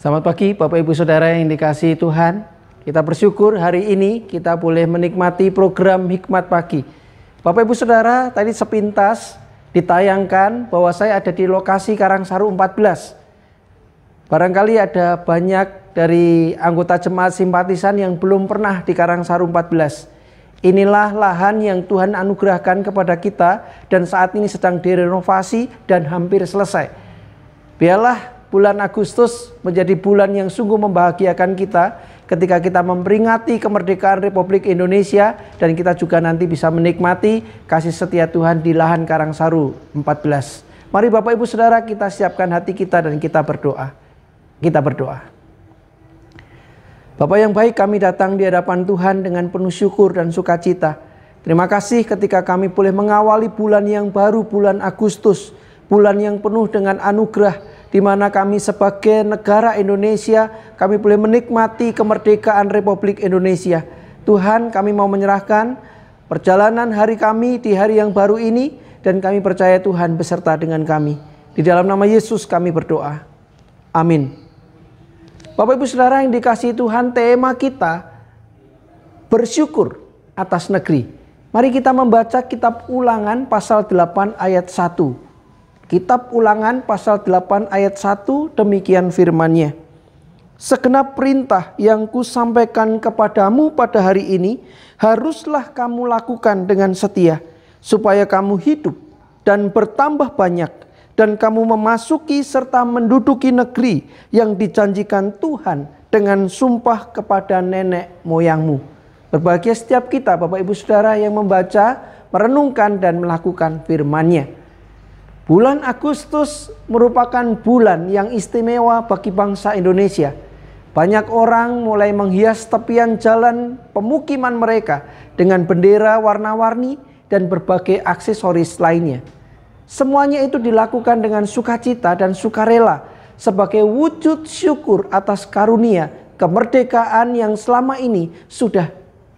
Selamat pagi Bapak Ibu Saudara yang dikasih Tuhan. Kita bersyukur hari ini kita boleh menikmati program Hikmat Pagi. Bapak Ibu Saudara, tadi sepintas ditayangkan bahwa saya ada di lokasi Karang Saru 14. Barangkali ada banyak dari anggota jemaat simpatisan yang belum pernah di Karang Saru 14. Inilah lahan yang Tuhan anugerahkan kepada kita dan saat ini sedang direnovasi dan hampir selesai. Biarlah bulan Agustus menjadi bulan yang sungguh membahagiakan kita ketika kita memperingati kemerdekaan Republik Indonesia dan kita juga nanti bisa menikmati kasih setia Tuhan di lahan Karangsaru 14. Mari Bapak Ibu Saudara kita siapkan hati kita dan kita berdoa. Kita berdoa. Bapak yang baik kami datang di hadapan Tuhan dengan penuh syukur dan sukacita. Terima kasih ketika kami boleh mengawali bulan yang baru, bulan Agustus. Bulan yang penuh dengan anugerah, di mana kami sebagai negara Indonesia kami boleh menikmati kemerdekaan Republik Indonesia. Tuhan, kami mau menyerahkan perjalanan hari kami di hari yang baru ini dan kami percaya Tuhan beserta dengan kami. Di dalam nama Yesus kami berdoa. Amin. Bapak Ibu Saudara yang dikasih Tuhan, tema kita bersyukur atas negeri. Mari kita membaca kitab Ulangan pasal 8 ayat 1. Kitab Ulangan pasal 8 ayat 1 demikian firmannya. Segenap perintah yang kusampaikan kepadamu pada hari ini haruslah kamu lakukan dengan setia supaya kamu hidup dan bertambah banyak dan kamu memasuki serta menduduki negeri yang dijanjikan Tuhan dengan sumpah kepada nenek moyangmu. Berbahagia setiap kita Bapak Ibu Saudara yang membaca, merenungkan dan melakukan firman-Nya. Bulan Agustus merupakan bulan yang istimewa bagi bangsa Indonesia. Banyak orang mulai menghias tepian jalan pemukiman mereka dengan bendera warna-warni dan berbagai aksesoris lainnya. Semuanya itu dilakukan dengan sukacita dan sukarela sebagai wujud syukur atas karunia kemerdekaan yang selama ini sudah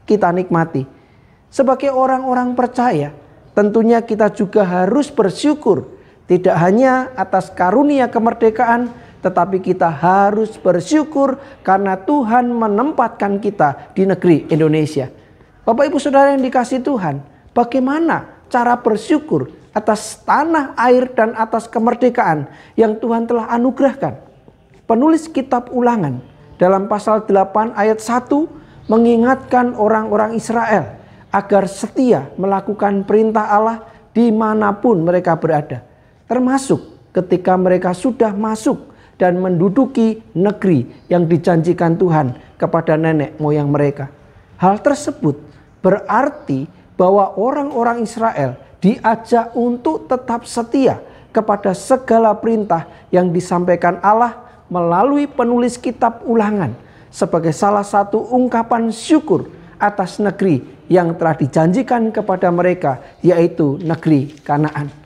kita nikmati. Sebagai orang-orang percaya, tentunya kita juga harus bersyukur tidak hanya atas karunia kemerdekaan, tetapi kita harus bersyukur karena Tuhan menempatkan kita di negeri Indonesia. Bapak, ibu, saudara yang dikasih Tuhan, bagaimana cara bersyukur atas tanah air dan atas kemerdekaan yang Tuhan telah anugerahkan. Penulis kitab Ulangan dalam pasal 8 ayat 1 mengingatkan orang-orang Israel agar setia melakukan perintah Allah dimanapun mereka berada termasuk ketika mereka sudah masuk dan menduduki negeri yang dijanjikan Tuhan kepada nenek moyang mereka. Hal tersebut berarti bahwa orang-orang Israel diajak untuk tetap setia kepada segala perintah yang disampaikan Allah melalui penulis kitab Ulangan sebagai salah satu ungkapan syukur atas negeri yang telah dijanjikan kepada mereka, yaitu negeri Kanaan.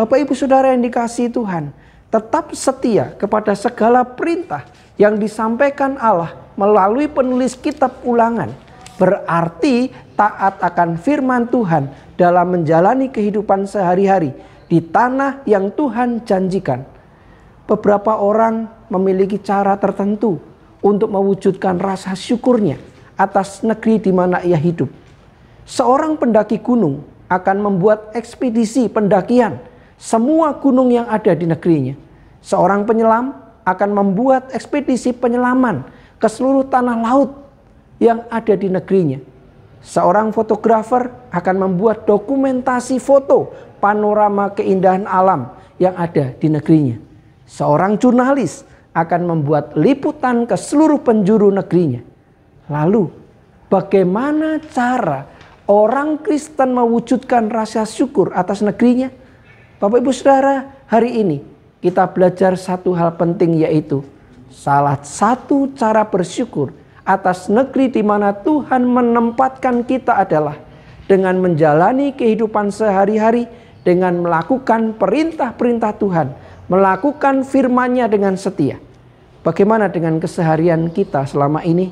Bapak Ibu Saudara yang dikasihi Tuhan, tetap setia kepada segala perintah yang disampaikan Allah melalui penulis kitab ulangan. Berarti taat akan firman Tuhan dalam menjalani kehidupan sehari-hari di tanah yang Tuhan janjikan. Beberapa orang memiliki cara tertentu untuk mewujudkan rasa syukurnya atas negeri di mana ia hidup. Seorang pendaki gunung akan membuat ekspedisi pendakian semua gunung yang ada di negerinya. Seorang penyelam akan membuat ekspedisi penyelaman ke seluruh tanah laut yang ada di negerinya. Seorang fotografer akan membuat dokumentasi foto panorama keindahan alam yang ada di negerinya. Seorang jurnalis akan membuat liputan ke seluruh penjuru negerinya. Lalu, bagaimana cara orang Kristen mewujudkan rasa syukur atas negerinya? Bapak Ibu Saudara, hari ini kita belajar satu hal penting yaitu salah satu cara bersyukur atas negeri di mana Tuhan menempatkan kita adalah dengan menjalani kehidupan sehari-hari dengan melakukan perintah-perintah Tuhan, melakukan firman-Nya dengan setia. Bagaimana dengan keseharian kita selama ini?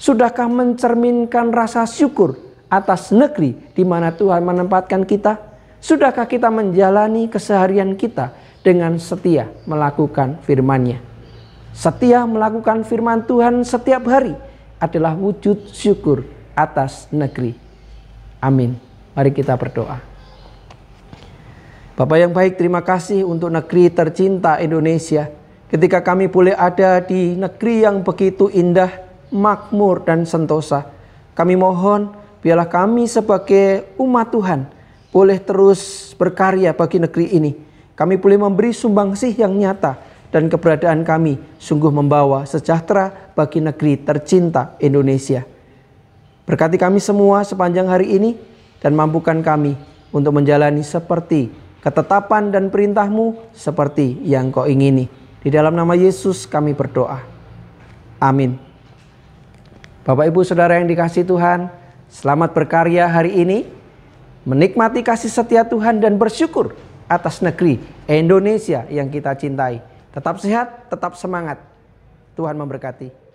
Sudahkah mencerminkan rasa syukur atas negeri di mana Tuhan menempatkan kita? Sudahkah kita menjalani keseharian kita dengan setia melakukan firman-Nya? Setia melakukan firman Tuhan setiap hari adalah wujud syukur atas negeri. Amin. Mari kita berdoa. Bapak yang baik, terima kasih untuk negeri tercinta Indonesia. Ketika kami boleh ada di negeri yang begitu indah, makmur, dan sentosa, kami mohon biarlah kami sebagai umat Tuhan boleh terus berkarya bagi negeri ini. Kami boleh memberi sumbangsih yang nyata dan keberadaan kami sungguh membawa sejahtera bagi negeri tercinta Indonesia. Berkati kami semua sepanjang hari ini dan mampukan kami untuk menjalani seperti ketetapan dan perintahmu seperti yang kau ingini. Di dalam nama Yesus kami berdoa. Amin. Bapak ibu saudara yang dikasih Tuhan, selamat berkarya hari ini menikmati kasih setia Tuhan dan bersyukur atas negeri Indonesia yang kita cintai. Tetap sehat, tetap semangat. Tuhan memberkati.